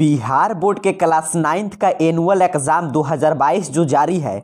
Bihar board के class ninth का annual exam 2022 जो जारी है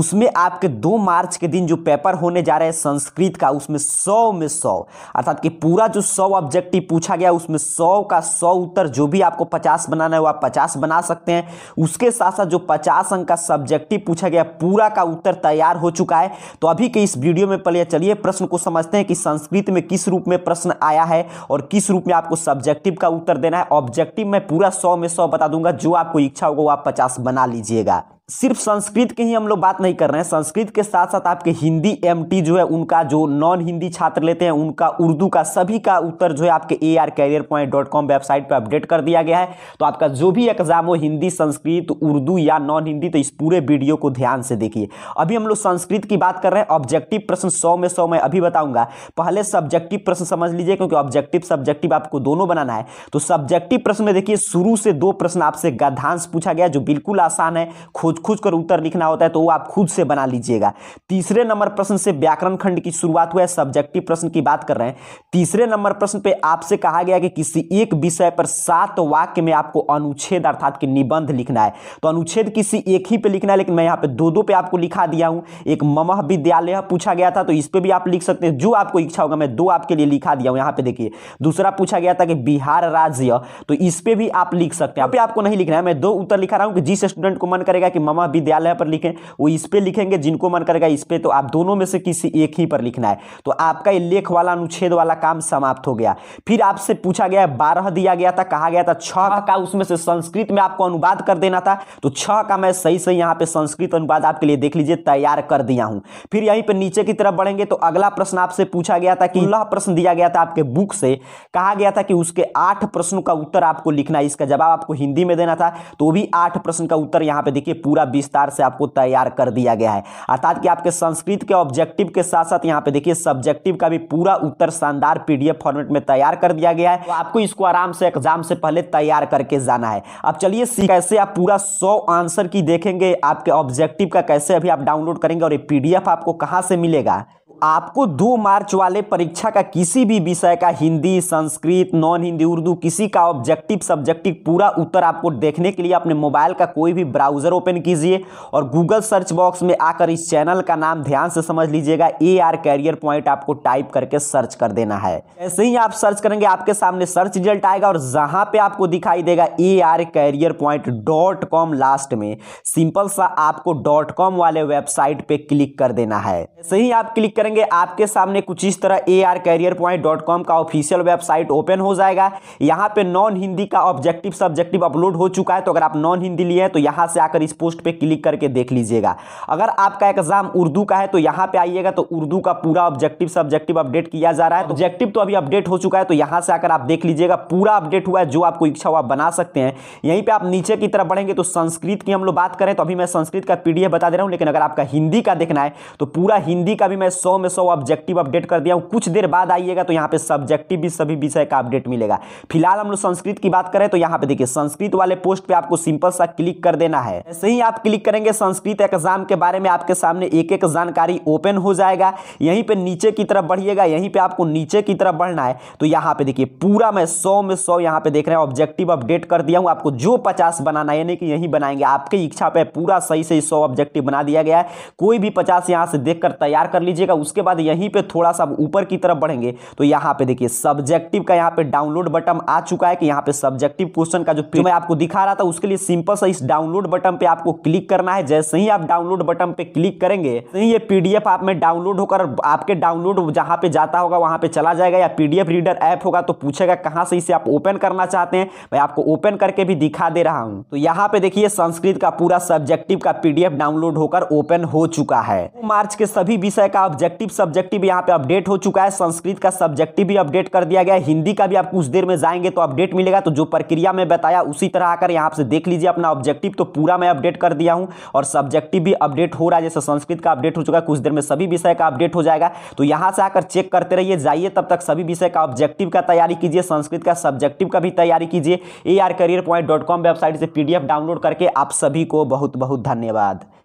उसमें आपके 2 मार्च के दिन जो पेपर होने जा रहे हैं संस्कृत का उसमें 100 में 100 अर्थात कि पूरा जो 100 ऑब्जेक्टिव पूछा गया उसमें 100 का 100 उत्तर जो भी आपको 50 बनाना है वो आप पचास बना सकते हैं उसके साथ साथ जो 50 अंक का सब्जेक्टिव पूछा गया पूरा का उत्तर तैयार हो चुका है तो अभी के इस वीडियो में पहले चलिए प्रश्न को समझते हैं कि संस्कृत में किस रूप में प्रश्न आया है और किस रूप में आपको सब्जेक्टिव का उत्तर देना है ऑब्जेक्टिव में पूरा सौ में में सौ बता दूंगा जो आपको इच्छा होगा वो आप पचास बना लीजिएगा सिर्फ संस्कृत की ही हम लोग बात नहीं कर रहे हैं संस्कृत के साथ साथ आपके हिंदी एमटी जो है उनका जो नॉन हिंदी छात्र लेते हैं उनका उर्दू का सभी का उत्तर जो है आपके A R career point dot com website पर अपडेट कर दिया गया है तो आपका जो भी एग्जाम हो हिंदी संस्कृत उर्दू या नॉन हिंदी तो इस पूरे वीडियो को ध्यान से देखिए अभी हम लोग संस्कृत की बात कर रहे हैं ऑब्जेक्टिव प्रश्न सौ में सौ में अभी बताऊंगा पहले सब्जेक्टिव प्रश्न समझ लीजिए क्योंकि ऑब्जेक्टिव सब्जेक्टिव आपको दोनों बनाना है तो सब्जेक्टिव प्रश्न में देखिए शुरू से दो प्रश्न आपसे गद्धांश पूछा गया जो बिल्कुल आसान है खोज खोज खोज कर उत्तर लिखना होता है तो वो आप खुद से बना लीजिएगा तीसरे नंबर प्रश्न से व्याकरण खंड की शुरुआत हुआ है सब्जेक्टिव प्रश्न की बात कर रहे हैं तीसरे नंबर प्रश्न पे आपसे कहा गया कि किसी एक विषय पर सात वाक्य में आपको अनुच्छेद अर्थात कि निबंध लिखना है तो अनुच्छेद किसी एक ही पे लिखना है लेकिन मैं यहाँ पे दो दो पे आपको लिखा दिया हूँ एक ममह विद्यालय पूछा गया था तो इस पर भी आप लिख सकते हैं जो आपको इच्छा होगा मैं दो आपके लिए लिखा दिया हूँ यहाँ पे देखिए दूसरा पूछा गया था कि बिहार राज्य तो इस पर भी आप लिख सकते हैं आपको नहीं लिखना है मैं दो उत्तर लिखा रहा हूँ कि जिस स्टूडेंट को मन करेगा कि ममा विद्यालय पर लिखें वो इस पर लिखेंगे जिनको मन करेगा इस पर तो आप दोनों में से किसी एक ही पर लिखना है तो आपका ये लेख वाला अनुच्छेद वाला काम समाप्त हो गया फिर आपसे पूछा गया बारह दिया गया था कहा गया था छः हाँ। का उसमें से संस्कृत में आपको अनुवाद कर देना था तो छः का मैं सही सही यहाँ पे संस्कृत अनुवाद आपके लिए देख लीजिए तैयार कर दिया हूँ फिर यहीं पर नीचे की तरफ बढ़ेंगे तो अगला प्रश्न आपसे पूछा गया था कि अगला हम्म। प्रश्न दिया गया था आपके बुक से कहा गया था कि उसके आठ प्रश्नों का उत्तर आपको लिखना है इसका जवाब आपको हिंदी में देना था तो भी आठ प्रश्न का उत्तर यहाँ पे देखिए पूरा पूरा विस्तार से आपको तैयार कर दिया गया है अर्थात कि आपके संस्कृत के ऑब्जेक्टिव के साथ साथ यहाँ पे देखिए सब्जेक्टिव का भी पूरा उत्तर शानदार पीडीएफ फॉर्मेट में तैयार कर दिया गया है तो आपको इसको आराम से एग्जाम से पहले तैयार करके जाना है अब चलिए कैसे आप पूरा सौ आंसर की देखेंगे आपके ऑब्जेक्टिव का कैसे अभी आप डाउनलोड करेंगे और ये पीडीएफ आपको कहाँ से मिलेगा आपको दो मार्च वाले परीक्षा का किसी भी विषय का हिंदी संस्कृत नॉन हिंदी उर्दू किसी का ऑब्जेक्टिव सब्जेक्टिव पूरा उत्तर आपको देखने के लिए अपने मोबाइल का कोई भी ब्राउजर ओपन कीजिए और गूगल सर्च बॉक्स में आकर इस चैनल का नाम ध्यान से समझ लीजिएगा ए आर कैरियर पॉइंट आपको टाइप करके सर्च कर देना है ऐसे ही आप सर्च करेंगे आपके सामने सर्च रिजल्ट आएगा और जहां पर आपको दिखाई देगा A R career point dot com last में सिंपल सा आपको डॉट कॉम वाले वेबसाइट पर क्लिक कर देना है ऐसे ही आप क्लिक करेंगे आपके सामने कुछ इस तरह A R career point dot com का ऑफिशियल वेबसाइट ओपन हो जाएगा यहाँ पे नॉन हिंदी का ऑब्जेक्टिव सब्जेक्टिव अपलोड हो चुका है तो अगर आप नॉन हिंदी लिए हैं तो यहाँ से आकर इस पोस्ट पे क्लिक करके देख लीजिएगा अगर आपका एग्जाम उर्दू का है तो यहाँ पे आइएगा तो उर्दू का पूरा ऑब्जेक्टिव सब्जेक्टिव अपडेट किया जा रहा है ऑब्जेक्टिव तो, तो अभी अपडेट हो चुका है तो यहाँ से आकर आप देख लीजिएगा पूरा अपडेट हुआ है जो आपको इच्छा हुआ बना सकते हैं यहीं पर आप नीचे की तरफ बढ़ेंगे तो संस्कृत की हम लोग बात करें तो अभी मैं संस्कृत का पीडीएफ बता दे रहा हूँ लेकिन अगर आपका हिंदी का देखना है तो पूरा हिंदी का भी मैं सौ सौ में सौ ऑब्जेक्टिव अपडेट कर दिया हूँ कुछ देर बाद आइएगा तो यहाँ पे सब्जेक्टिव भी सभी विषय का अपडेट मिलेगा फिलहाल हम लोग संस्कृत की बात करें तो यहाँ पे देखिए संस्कृत वाले पोस्ट पे आपको सिंपल सा क्लिक कर देना है ऐसे ही आप क्लिक करेंगे संस्कृत एग्जाम के बारे में आपके सामने एक एक जानकारी ओपन हो जाएगा यहीं पर नीचे की तरफ बढ़िएगा यहीं पर आपको नीचे की तरफ बढ़ना है तो यहाँ पे देखिए पूरा मैं सौ में सौ यहाँ पे देख रहे हैं ऑब्जेक्टिव अपडेट कर दिया हूँ आपको जो पचास बनाना यानी कि यही बनाएंगे आपकी इच्छा पे पूरा सही से सौ ऑब्जेक्टिव बना दिया गया है कोई भी पचास यहाँ से देख कर तैयार कर लीजिएगा उसके बाद यहीं पे थोड़ा सा ऊपर की तरफ बढ़ेंगे तो यहाँ पे देखिए सब्जेक्टिव का यहाँ पे डाउनलोड बटन आ चुका है कि यहाँ पे सब्जेक्टिव क्वेश्चन का जो तो मैं आपको दिखा रहा था उसके लिए सिंपल सा इस डाउनलोड बटन पे आपको क्लिक करना है जैसे ही आप डाउनलोड बटन पे क्लिक करेंगे तो ये पीडीएफ आप में डाउनलोड होकर आपके डाउनलोड जहाँ पे जाता होगा वहां पे चला जाएगा या पीडीएफ रीडर ऐप होगा तो पूछेगा कहाँ से इसे आप ओपन करना चाहते हैं मैं आपको ओपन करके भी दिखा दे रहा हूँ तो यहाँ पे देखिए संस्कृत का पूरा सब्जेक्टिव का पीडीएफ डाउनलोड होकर ओपन हो चुका है मार्च के सभी विषय का ऑब्जेक्टिव ऑब्जेक्टिव सब्जेक्टिव यहाँ पे अपडेट हो चुका है संस्कृत का सब्जेक्टिव भी अपडेट कर दिया गया है हिंदी का भी आप कुछ देर में जाएंगे तो अपडेट मिलेगा तो जो प्रक्रिया में बताया उसी तरह आकर यहाँ से देख लीजिए अपना ऑब्जेक्टिव तो पूरा मैं अपडेट कर दिया हूँ और सब्जेक्टिव भी अपडेट हो रहा है जैसे संस्कृत का अपडेट हो चुका है कुछ देर में सभी विषय का अपडेट हो जाएगा तो यहाँ से आकर चेक करते रहिए जाइए तब तक सभी विषय का ऑब्जेक्टिव का तैयारी कीजिए संस्कृत का सब्जेक्टिव का भी तैयारी कीजिए A R career point dot com website से पीडीएफ डाउनलोड करके आप सभी को बहुत बहुत धन्यवाद